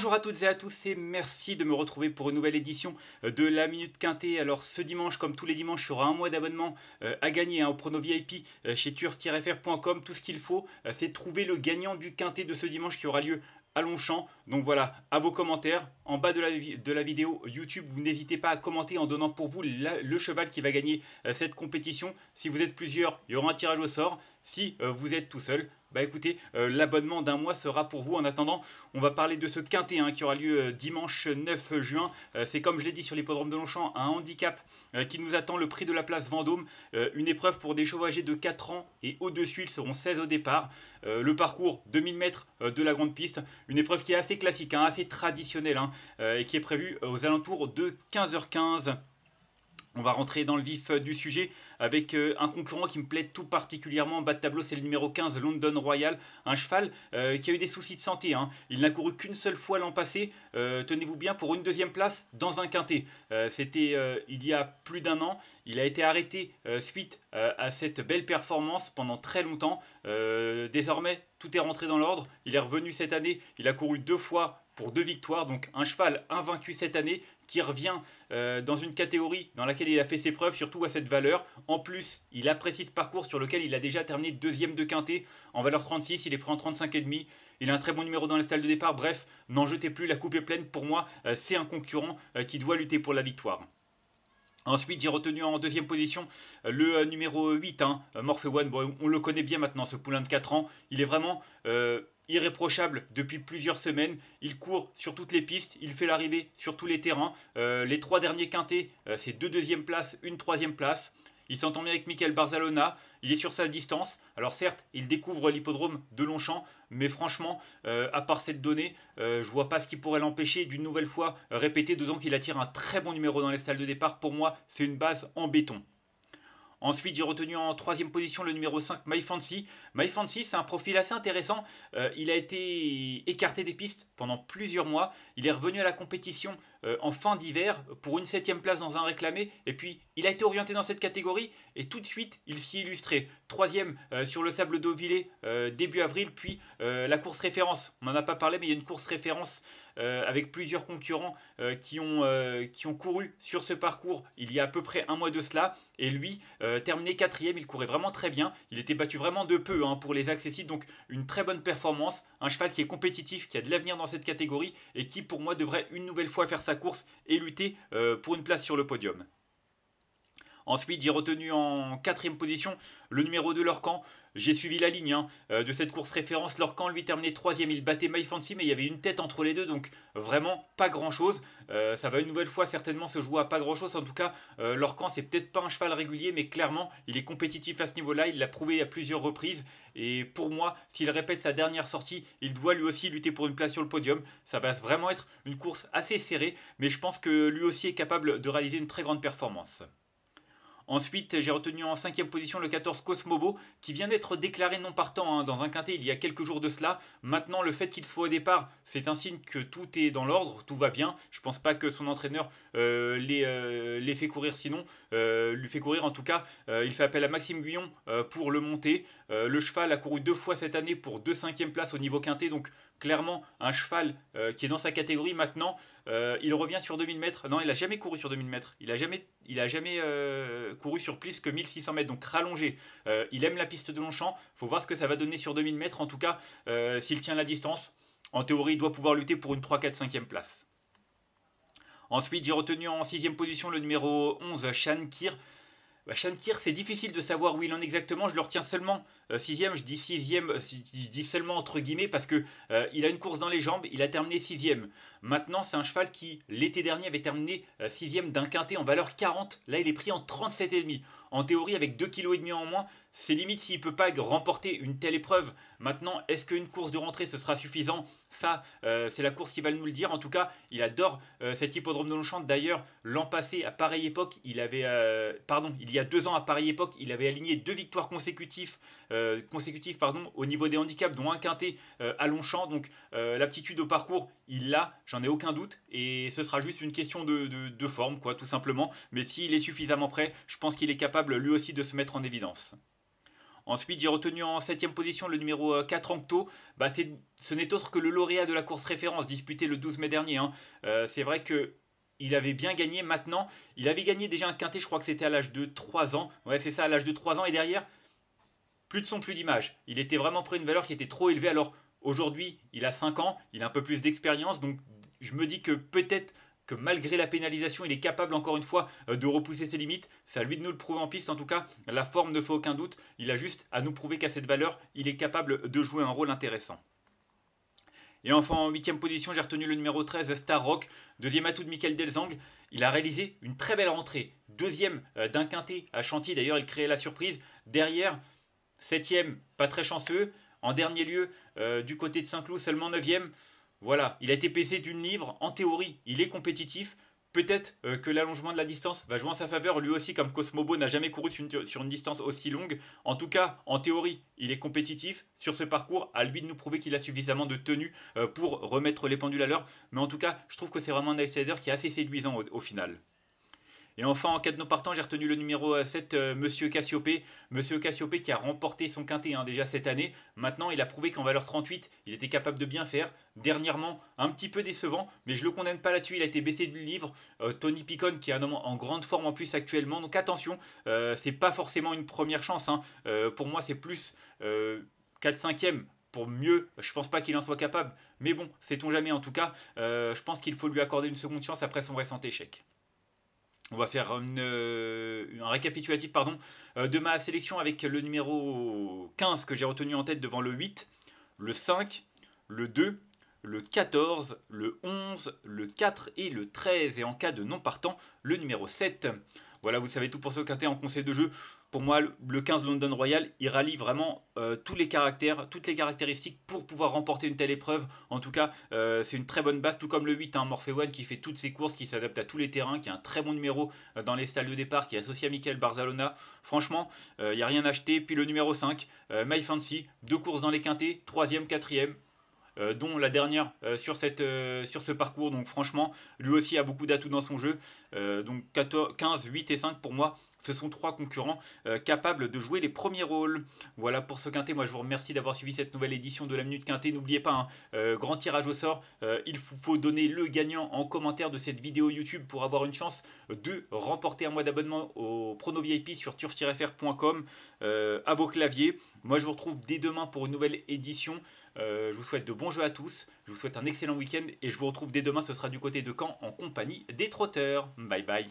Bonjour à toutes et à tous et merci de me retrouver pour une nouvelle édition euh, de la Minute Quintée. Alors ce dimanche, comme tous les dimanches, il y aura un mois d'abonnement euh, à gagner hein, au prono VIP euh, chez turf-fr.com. Tout ce qu'il faut, c'est trouver le gagnant du Quintée de ce dimanche qui aura lieu à Longchamp. Donc voilà, à vos commentaires. En bas de la, vidéo YouTube, vous n'hésitez pas à commenter en donnant pour vous le cheval qui va gagner cette compétition. Si vous êtes plusieurs, il y aura un tirage au sort. Si euh, vous êtes tout seul, bah écoutez, euh, l'abonnement d'un mois sera pour vous. En attendant, on va parler de ce quintet hein, qui aura lieu euh, dimanche 9 juin. c'est comme je l'ai dit sur l'hippodrome de Longchamp, un handicap qui nous attend le prix de la place Vendôme. une épreuve pour des chevaux âgés de 4 ans et au-dessus, ils seront 16 au départ. le parcours 2000 mètres de la grande piste, une épreuve qui est assez classique, hein, assez traditionnelle hein, et qui est prévue aux alentours de 15h15. On va rentrer dans le vif euh, du sujet avec euh, un concurrent qui me plaît tout particulièrement en bas de tableau, c'est le numéro 15, London Royal, un cheval euh, qui a eu des soucis de santé. Hein. Il n'a couru qu'une seule fois l'an passé, tenez-vous bien, pour une deuxième place dans un quintet. C'était il y a plus d'un an, il a été arrêté suite à cette belle performance pendant très longtemps. désormais, tout est rentré dans l'ordre, il est revenu cette année, il a couru deux fois pour deux victoires. Donc un cheval invaincu cette année qui revient euh, dans une catégorie dans laquelle il a fait ses preuves, surtout à cette valeur. En plus, il apprécie ce parcours sur lequel il a déjà terminé deuxième de quintet en valeur 36. Il est prêt en 35,5. Il a un très bon numéro dans les stalles de départ. Bref, n'en jetez plus, la coupe est pleine. Pour moi, euh, c'est un concurrent euh, qui doit lutter pour la victoire. Ensuite, j'ai retenu en deuxième position le numéro 8, hein, Morphe One. on le connaît bien maintenant, ce poulain de 4 ans. Il est vraiment irréprochable depuis plusieurs semaines. Il court sur toutes les pistes, il fait l'arrivée sur tous les terrains. Euh, les trois derniers quintés, euh, c'est deux deuxièmes places, une troisième place. Il s'entend bien avec Michael Barzalona, il est sur sa distance. Alors certes, il découvre l'hippodrome de Longchamp, mais franchement, euh, à part cette donnée, je je vois pas ce qui pourrait l'empêcher d'une nouvelle fois répéter, deux ans qu'il attire un très bon numéro dans les stalles de départ. Pour moi, c'est une base en béton. Ensuite, j'ai retenu en troisième position le numéro 5, MyFancy. MyFancy, c'est un profil assez intéressant. Euh, il a été écarté des pistes pendant plusieurs mois. Il est revenu à la compétition euh, en fin d'hiver pour une septième place dans un réclamé. Et puis, il a été orienté dans cette catégorie et tout de suite, il s'y illustrait. Troisième euh, sur le sable d'Ovilé euh, début avril, puis la course référence. On n'en a pas parlé, mais il y a une course référence avec plusieurs concurrents qui, ont, qui ont couru sur ce parcours il y a à peu près un mois de cela. Et lui, terminé quatrième, il courait vraiment très bien. Il était battu vraiment de peu hein, pour les accessibles, donc une très bonne performance. Un cheval qui est compétitif, qui a de l'avenir dans cette catégorie et qui, pour moi, devrait une nouvelle fois faire ça course et lutter euh, pour une place sur le podium. Ensuite, j'ai retenu en quatrième position le numéro 2, Lorcan. J'ai suivi la ligne hein. euh, de cette course référence. Lorcan, lui, terminait troisième. Il battait My Fancy, mais il y avait une tête entre les deux, donc vraiment pas grand-chose. Euh, ça va une nouvelle fois certainement se jouer à pas grand-chose. En tout cas, euh, Lorcan, c'est peut-être pas un cheval régulier, mais clairement, il est compétitif à ce niveau-là. Il l'a prouvé à plusieurs reprises. Et pour moi, s'il répète sa dernière sortie, il doit lui aussi lutter pour une place sur le podium. Ça va vraiment être une course assez serrée, mais je pense que lui aussi est capable de réaliser une très grande performance. Ensuite, j'ai retenu en cinquième position le 14 Cosmobo, qui vient d'être déclaré non partant hein, dans un quintet il y a quelques jours de cela. Maintenant, le fait qu'il soit au départ, c'est un signe que tout est dans l'ordre, tout va bien. Je ne pense pas que son entraîneur euh, les, euh, fait courir sinon. Euh, lui fait courir en tout cas. Euh, il fait appel à Maxime Guyon pour le monter. le cheval a couru deux fois cette année pour deux cinquièmes places au niveau quintet, donc clairement un cheval euh, qui est dans sa catégorie maintenant. Euh, il revient sur 2000 mètres. Non, il n'a jamais couru sur 2000 mètres. Il n'a jamais, il a jamais couru sur euh, plus que 1600 mètres, donc rallongé. il aime la piste de Longchamp. Il faut voir ce que ça va donner sur 2000 mètres. En tout cas, s'il tient la distance, en théorie, il doit pouvoir lutter pour une 3, 4, 5e place. Ensuite, j'ai retenu en 6 position le numéro 11, Shankir. Kir. Bah, c'est difficile de savoir où il en est exactement. Je le retiens seulement 6 euh, sixième. Je dis sixième, euh, je dis seulement entre guillemets parce que euh, il a une course dans les jambes. Il a terminé sixième. Maintenant, c'est un cheval qui, l'été dernier, avait terminé 6 euh, d'un quintet en valeur 40. Là, il est pris en 37,5. En théorie, avec 2,5 kg en moins, c'est limite s'il ne peut pas remporter une telle épreuve. Maintenant, est-ce qu'une course de rentrée, ce sera suffisant Ça, euh, c'est la course qui va nous le dire. En tout cas, il adore euh, cet hippodrome de Longchamp. D'ailleurs, l'an passé, à pareille époque, il avait... pardon, il y a deux ans, à pareille époque, il avait aligné deux victoires consécutives, consécutives pardon, au niveau des handicaps, dont un quintet à Longchamp. Donc, l'aptitude au parcours, il l'a. J'en ai aucun doute. Et ce sera juste une question de, de, forme, quoi, tout simplement. Mais s'il est suffisamment prêt, je pense qu'il est capable lui aussi de se mettre en évidence. Ensuite, j'ai retenu en 7 position le numéro 4 euh, Ancto. Bah, ce n'est autre que le lauréat de la course référence disputée le 12 mai dernier. Hein. Euh, c'est vrai que il avait bien gagné maintenant. Il avait gagné déjà un quintet, je crois que c'était à l'âge de 3 ans. Ouais, c'est ça, à l'âge de 3 ans. Et derrière, plus de son, plus d'image. Il était vraiment pris une valeur qui était trop élevée. Alors aujourd'hui, il a 5 ans, il a un peu plus d'expérience. Donc je me dis que peut-être que malgré la pénalisation, il est capable encore une fois euh, de repousser ses limites. C'est à lui de nous le prouver en piste en tout cas. La forme ne fait aucun doute. Il a juste à nous prouver qu'à cette valeur, il est capable de jouer un rôle intéressant. Et enfin, en huitième position, j'ai retenu le numéro 13, Star Rock, deuxième atout de Michael Delzangle. Il a réalisé une très belle rentrée, deuxième euh, d'un quintet à Chantilly, d'ailleurs il créait la surprise. Derrière, septième, pas très chanceux. En dernier lieu, euh, du côté de Saint-Cloud, seulement neuvième. Voilà, il a été PC d'une livre, en théorie, il est compétitif. Peut-être euh, que l'allongement de la distance va jouer en sa faveur, lui aussi, comme Cosmobo n'a jamais couru sur une, distance aussi longue. En tout cas, en théorie, il est compétitif sur ce parcours. À lui de nous prouver qu'il a suffisamment de tenue euh, pour remettre les pendules à l'heure. Mais en tout cas, je trouve que c'est vraiment un outsider qui est assez séduisant au final. Et enfin, en cas de nos partant, j'ai retenu le numéro 7, M. Euh, Monsieur Cassiopée. Monsieur Cassiopée qui a remporté son quintet hein, déjà cette année. Maintenant, il a prouvé qu'en valeur 38, il était capable de bien faire. Dernièrement, un petit peu décevant, mais je le condamne pas là-dessus. Il a été baissé du livre. Euh, Tony Picon, qui est un en grande forme en plus actuellement. Donc attention, ce euh, c'est pas forcément une première chance. Hein. pour moi, c'est plus 4-5e pour mieux, je pense pas qu'il en soit capable, mais bon, sait-on jamais en tout cas, je pense qu'il faut lui accorder une seconde chance après son récent échec. On va faire euh, un récapitulatif pardon, euh, de ma sélection avec le numéro 15 que j'ai retenu en tête devant le 8, le 5, le 2, le 14, le 11, le 4 et le 13. Et en cas de non partant, le numéro 7. Voilà, vous savez tout pour ce quintet en conseil de jeu. Pour moi, le 15 London Royal, il rallie vraiment euh, tous les caractères, toutes les caractéristiques pour pouvoir remporter une telle épreuve. En tout cas, euh, c'est une très bonne base, tout comme le 8, hein, Morphe One, qui fait toutes ses courses, qui s'adapte à tous les terrains, qui a un très bon numéro euh, dans les salles de départ, qui est associé à Michael Barzalona. Franchement, il n'y a rien à acheter. Puis le numéro 5, My Fancy, deux courses dans les quintets, troisième, quatrième. Euh, dont la dernière euh, sur, cette, euh, sur ce parcours. Donc franchement, lui aussi a beaucoup d'atouts dans son jeu. donc 14, 15, 8 et 5 pour moi, ce sont trois concurrents capables de jouer les premiers rôles. Voilà pour ce quintet. Moi, je vous remercie d'avoir suivi cette nouvelle édition de la Minute Quintet. N'oubliez pas, hein, grand tirage au sort. il faut donner le gagnant en commentaire de cette vidéo YouTube pour avoir une chance de remporter un mois d'abonnement au vos sur turf-fr.com euh, à vos claviers. Moi, je vous retrouve dès demain pour une nouvelle édition. Euh, je vous souhaite de bons jeux à tous. Je vous souhaite un excellent week-end et je vous retrouve dès demain. Ce sera du côté de Caen en compagnie des trotteurs. Bye bye.